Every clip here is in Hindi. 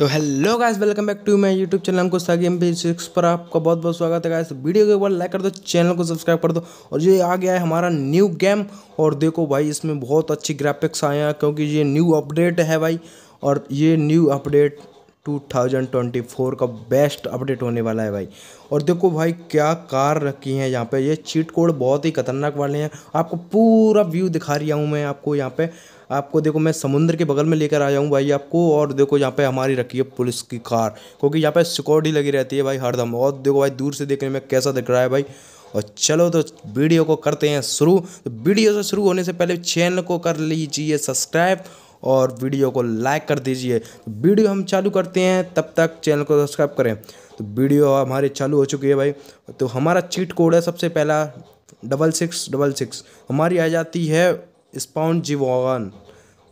तो hello guys welcome back to my YouTube channel हमको सागी एम सिक्स पर आपका बहुत बहुत स्वागत है गाइस वीडियो को एक बार लाइक कर दो चैनल को सब्सक्राइब कर दो और ये आ गया है हमारा न्यू गेम और देखो भाई इसमें बहुत अच्छी ग्राफिक्स आए हैं क्योंकि ये न्यू अपडेट है भाई और ये न्यू अपडेट 2024 का बेस्ट अपडेट होने वाला है भाई और देखो भाई क्या कार रखी है यहाँ पे ये चीट कोड बहुत ही खतरनाक वाले हैं आपको पूरा व्यू दिखा रहा हूँ मैं आपको यहाँ पे आपको देखो मैं समुद्र के बगल में लेकर आया हूँ भाई आपको और देखो यहाँ पे हमारी रखी है पुलिस की कार क्योंकि यहाँ पे सिक्योरिटी लगी रहती है भाई हरदम और देखो भाई दूर से देखने में कैसा दिख रहा है भाई और चलो तो वीडियो को करते हैं शुरू तो वीडियो से शुरू होने से पहले चैनल को कर लीजिए सब्सक्राइब और वीडियो को लाइक कर दीजिए तो वीडियो हम चालू करते हैं तब तक चैनल को सब्सक्राइब करें तो वीडियो हमारे चालू हो चुकी है भाई तो हमारा चीट कोड है सबसे पहला डबल सिक्स डबल सिक्स हमारी आ जाती है स्पाउंड जीवान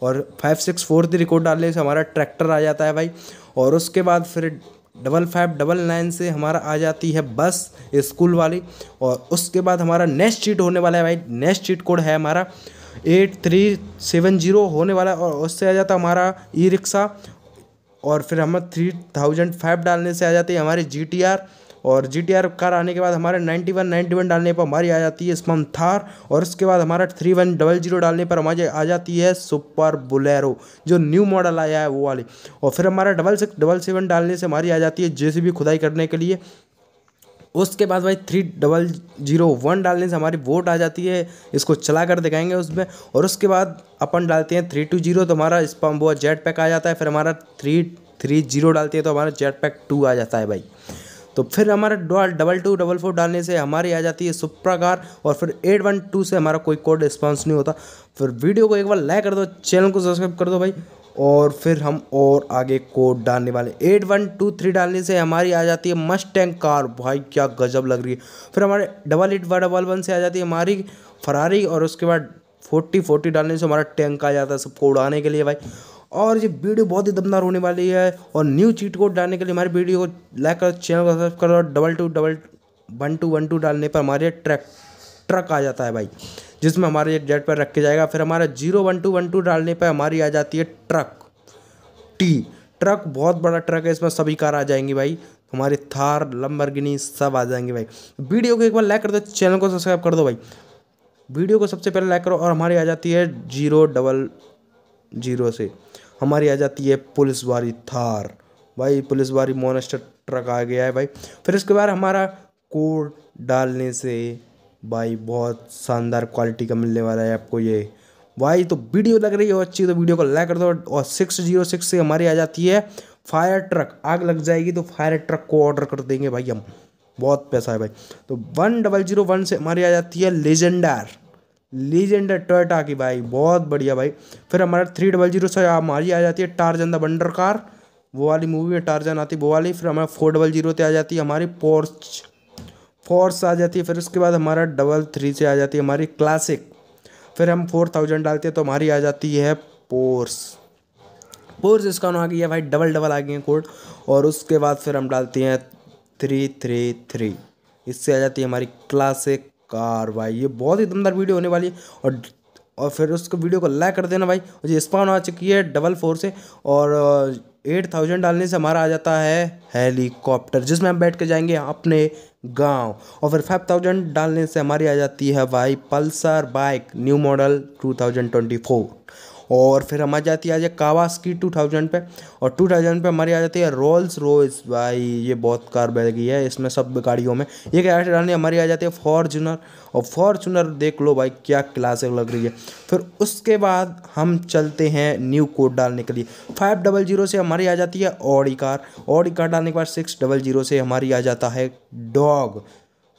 और five six four three record डालने से हमारा ट्रैक्टर आ जाता है भाई और उसके बाद फिर डबल फाइव डबल नाइन से हमारा आ जाती है बस स्कूल वाली और उसके बाद हमारा नेक्स्ट चीट होने वाला है भाई नेक्स्ट चीट कोड है हमारा एट थ्री सेवन जीरो होने वाला है और उससे आ जाता है हमारा ई रिक्शा और फिर हमें थ्री थाउजेंड फाइव डालने से आ जाती है हमारी जी टी आर और जी टी आर कार आने के बाद हमारे नाइन्टी वन नाइन्टी वन डालने पर हमारी आ जाती है स्पम थार और उसके बाद हमारा थ्री वन डबल जीरो डालने पर हमारी आ जाती है सुपर बुलेरो जो न्यू मॉडल आया है वो वाले और फिर हमारा डबल सिक्स डबल सेवन डालने से हमारी आ जाती है जे खुदाई करने के लिए उसके बाद भाई थ्री डबल जीरो वन डालने से हमारी वोट आ जाती है इसको चला कर दिखाएंगे उसमें और उसके बाद अपन डालते हैं थ्री टू जीरो तो हमारा स्पम वो जेट पैक आ जाता है फिर हमारा थ्री थ्री जीरो डालते हैं तो हमारा जेट पैक टू आ जाता है भाई तो फिर हमारा डबल टू डबल फोर डालने से हमारी आ जाती है सुप्राकार और फिर एट वन टू से हमारा कोई कोड रिस्पॉन्स नहीं होता फिर वीडियो को एक बार लाइक कर दो चैनल को सब्सक्राइब कर दो भाई और फिर हम और आगे कोड डालने वाले एट वन टू थ्री डालने से हमारी आ जाती है मस्ट टैंक कार भाई क्या गजब लग रही है फिर हमारे double eight one double one से आ जाती है हमारी फरारी और उसके बाद फोर्टी फोर्टी डालने से हमारा टैंक आ जाता है सबको उड़ाने के लिए भाई और ये वीडियो बहुत ही दमदार होने वाली है और न्यू चीट कोड डालने के लिए हमारे वीडियो को लाइक करो चैनल को सब्सक्राइब करो double two double one two one two डालने पर हमारे ट्रैक ट्रक आ जाता है भाई जिसमें हमारे ये जेट पर रख के जाएगा फिर हमारा zero one two one two डालने पर हमारी आ जाती है ट्रक टी ट्रक बहुत बड़ा ट्रक है इसमें सभी कार आ जाएंगी भाई हमारी थार लम्बरगिनी सब आ जाएंगे भाई वीडियो को एक बार लाइक कर दो चैनल को सब्सक्राइब कर दो भाई वीडियो को सबसे पहले लाइक करो और हमारी आ जाती है जीरो डबल जीरो से हमारी आ जाती है पुलिस वाली थार भाई पुलिस वाली मोनस्टर ट्रक आ गया है भाई फिर उसके बाद हमारा कोड डालने से भाई बहुत शानदार क्वालिटी का मिलने वाला है आपको ये भाई तो वीडियो लग रही है अच्छी तो वीडियो को लाइक कर दो और सिक्स जीरो सिक्स से हमारी आ जाती है फायर ट्रक आग लग जाएगी तो फायर ट्रक को ऑर्डर कर देंगे भाई हम बहुत पैसा है भाई तो वन डबल जीरो वन से हमारी आ जाती है लेजेंडार लीजेंडर टोयटा की भाई बहुत बढ़िया भाई फिर हमारा थ्री डबल जीरो से हमारी आ जाती है टारजन द बंडर कार वो वाली मूवी में टारजन आती है वो वाली फिर हमारा फोर डबल जीरो से आ जाती है हमारी पोर्च फोर्स आ जाती है फिर उसके बाद हमारा डबल थ्री से आ जाती है हमारी क्लासिक फिर हम फोर थाउजेंड डालते हैं तो हमारी आ जाती है पोर्स पोर्स इसका आ गई है भाई डबल डबल आ गई है कोड और उसके बाद फिर हम डालते हैं थ्री थ्री थ्री इससे आ जाती है हमारी क्लासिक कार भाई ये बहुत ही दमदार वीडियो होने वाली है और और फिर उसको वीडियो को लाइक कर देना भाई और जी स्पॉन आ चुकी है डबल फोर से और एट थाउजेंड डालने से हमारा आ जाता है हेलीकॉप्टर जिसमें हम बैठ के जाएंगे अपने गांव और फिर फाइव थाउजेंड डालने से हमारी आ जाती है भाई Pulsar bike new model two thousand twenty four और फिर हमारी जाती है आ जाए कावासकी टू थाउजेंड पे और टू थाउजेंड पे हमारी आ जाती है रोल्स रोल्स भाई ये बहुत कार गई है इसमें सब गाड़ियों में ये डालने हमारी आ जाती है फॉर्चूनर और फॉर्चुनर देख लो भाई क्या क्लासिक लग रही है फिर उसके बाद हम चलते हैं न्यू कोड डालने के लिए फाइव डबल जीरो से हमारी आ जाती है ऑडी कार ऑडी कार डालने के बाद सिक्स डबल जीरो से हमारी आ जाता है डॉग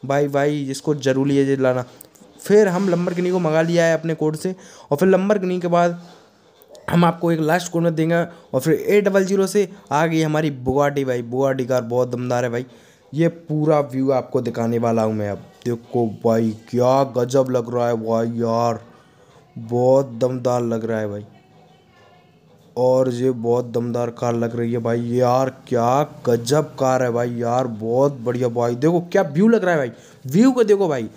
भाई भाई जिसको ज़रूरी है लाना फिर हम लम्बर को मंगा लिया है अपने कोड से और फिर लम्बर के बाद हम आपको एक लास्ट कोड देंगे और फिर ए डबल जीरो से आ गई हमारी बुगाटी भाई बुगाटी कार बहुत दमदार है भाई ये पूरा व्यू आपको दिखाने वाला हूँ मैं अब देखो भाई क्या गजब लग रहा है वाह यार बहुत दमदार लग रहा है भाई और ये बहुत दमदार कार लग रही है भाई यार क्या गजब कार है भाई यार बहुत बढ़िया भाई देखो क्या व्यू लग रहा है भाई व्यू को देखो भाई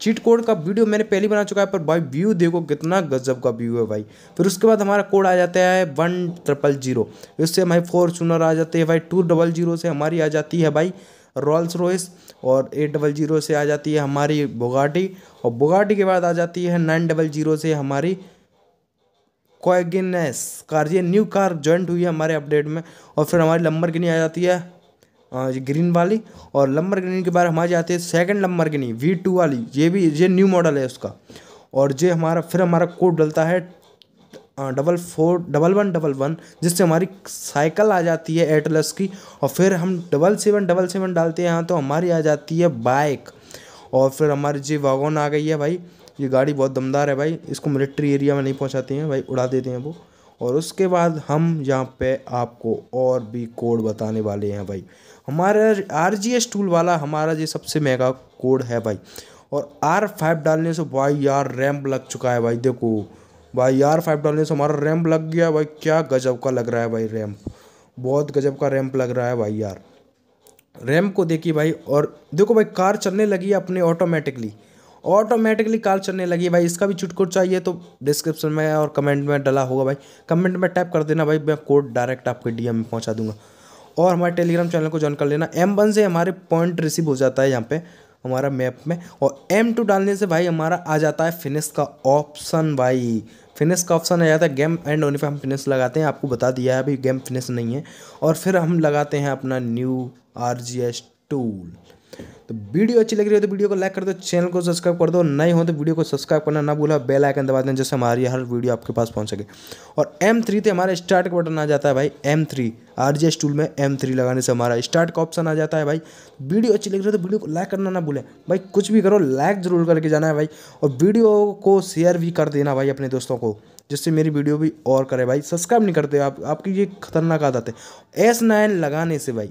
चीट कोड का वीडियो मैंने पहले बना चुका है पर भाई व्यू देखो कितना गजब का व्यू है भाई फिर उसके बाद हमारा कोड आ जाता है वन ट्रिपल जीरो इससे हमारी फॉर्चूनर आ जाते हैं भाई टू डबल जीरो से हमारी आ जाती है भाई रॉल्स रॉयस और एट डबल जीरो से आ जाती है हमारी बोगाटी और बोगाटी के बाद आ जाती है नाइन डबल जीरो से हमारी कोएगिनेस कार ये न्यू कार ज्वाइंट हुई है हमारे अपडेट में और फिर हमारी लंबर गिनी आ जाती है ग्रीन वाली और लम्बर ग्रीन के बाद हमारे जाते हैं second number green V two वाली ये भी ये न्यू मॉडल है उसका और ये हमारा फिर हमारा कोड डलता है double four double one double one जिससे हमारी साइकिल आ जाती है एटलस की और फिर हम डबल सेवन डबल सेवन डालते हैं यहाँ तो हमारी आ जाती है बाइक और फिर हमारी जी वागन आ गई है भाई ये गाड़ी बहुत दमदार है भाई इसको मिलिट्री एरिया में नहीं पहुँचाते हैं भाई उड़ा देते हैं वो और उसके बाद हम यहाँ पे आपको और भी कोड बताने वाले हैं भाई हमारा आर जी एस टूल वाला हमारा ये सबसे महंगा कोड है भाई और आर फाइव डालने से भाई यार रैम्प लग चुका है भाई देखो भाई आर फाइव डालने से हमारा रैम्प लग गया भाई क्या गजब का लग रहा है भाई रैम बहुत गजब का रैम्प लग रहा है भाई यार रैम को देखिए भाई और देखो भाई कार चलने लगी है अपने ऑटोमेटिकली ऑटोमेटिकली कॉल चलने लगी भाई इसका भी चुटकुट चाहिए तो डिस्क्रिप्शन में और कमेंट में डला होगा भाई कमेंट में टाइप कर देना भाई मैं कोड डायरेक्ट आपके डी में पहुँचा दूंगा और हमारे टेलीग्राम चैनल को ज्वाइन कर लेना एम वन से हमारे पॉइंट रिसीव हो जाता है यहाँ पे हमारा मैप में और एम टू डालने से भाई हमारा आ जाता है फिनिश का ऑप्शन भाई फिनिश का ऑप्शन आ जाता है गेम एंड होने पर हम फिनिश लगाते हैं आपको बता दिया है अभी गेम फिनिश नहीं है और फिर हम लगाते हैं अपना new R G S tool तो वीडियो अच्छी लग रही हो तो वीडियो को लाइक कर दो चैनल को सब्सक्राइब कर दो नए हो तो वीडियो को सब्सक्राइब करना ना भूला बेल आइकन दबा देना जैसे हमारी हर वीडियो आपके पास पहुंच सके और एम थ्री से हमारा स्टार्ट बटन आ जाता है भाई M three R G tool में एम थ्री लगाने से हमारा स्टार्ट का ऑप्शन आ जाता है भाई वीडियो अच्छी लग रही हो तो वीडियो को लाइक करना ना भूलें भाई कुछ भी करो लाइक जरूर करके जाना है भाई और वीडियो को शेयर भी कर देना भाई अपने दोस्तों को जिससे मेरी वीडियो भी और करे भाई सब्सक्राइब नहीं करते आप आपकी ये खतरनाक आदत है एस लगाने से भाई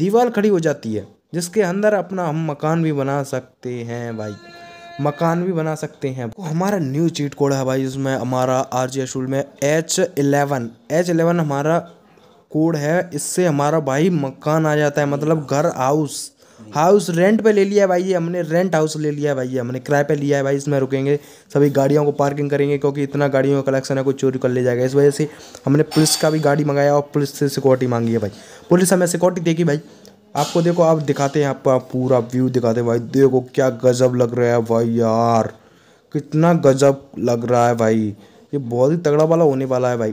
दीवार खड़ी हो जाती है जिसके अंदर अपना हम मकान भी बना सकते हैं भाई मकान भी बना सकते हैं तो हमारा न्यू चीट कोड है भाई उसमें हमारा आर जी स्टूल में एच इलेवन एच एलेवन हमारा कोड है इससे हमारा भाई मकान आ जाता है मतलब घर हाउस हाउस रेंट पे ले लिया है भाई हमने रेंट हाउस ले लिया है भाई हमने किराए पे लिया है भाई इसमें रुकेंगे सभी गाड़ियों को पार्किंग करेंगे क्योंकि इतना गाड़ियों का कलेक्शन है कोई चोरी कर ले जाएगा इस वजह से हमने पुलिस का भी गाड़ी मंगाया और पुलिस से सिक्योरिटी मांगी है भाई पुलिस हमें सिक्योरिटी देगी भाई आपको देखो आप दिखाते हैं आपका पूरा व्यू दिखाते हैं भाई देखो क्या गजब लग रहा है भाई यार कितना गजब लग रहा है भाई ये बहुत ही तगड़ा वाला होने वाला है भाई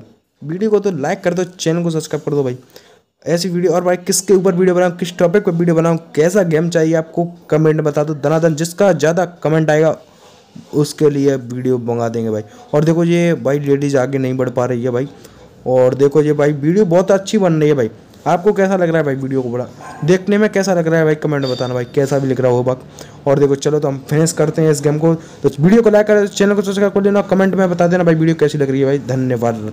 वीडियो को तो लाइक कर दो चैनल को सब्सक्राइब कर दो भाई ऐसी वीडियो और भाई किसके ऊपर वीडियो बनाऊँ किस टॉपिक पर वीडियो बनाऊँ कैसा गेम चाहिए आपको कमेंट में बता दो धनाधन जिसका ज़्यादा कमेंट आएगा उसके लिए वीडियो मंगा देंगे भाई और देखो ये भाई लेडीज़ आगे नहीं बढ़ पा रही है भाई और देखो ये भाई वीडियो बहुत अच्छी बन रही है भाई आपको कैसा लग रहा है भाई वीडियो को बड़ा देखने में कैसा लग रहा है भाई कमेंट में बताना भाई कैसा भी लग रहा हो होगा और देखो चलो तो हम फिनिश करते हैं इस गेम को तो वीडियो को लाइक कर चैनल को सब्सक्राइब कर देना कमेंट में बता देना भाई वीडियो कैसी लग रही है भाई धन्यवाद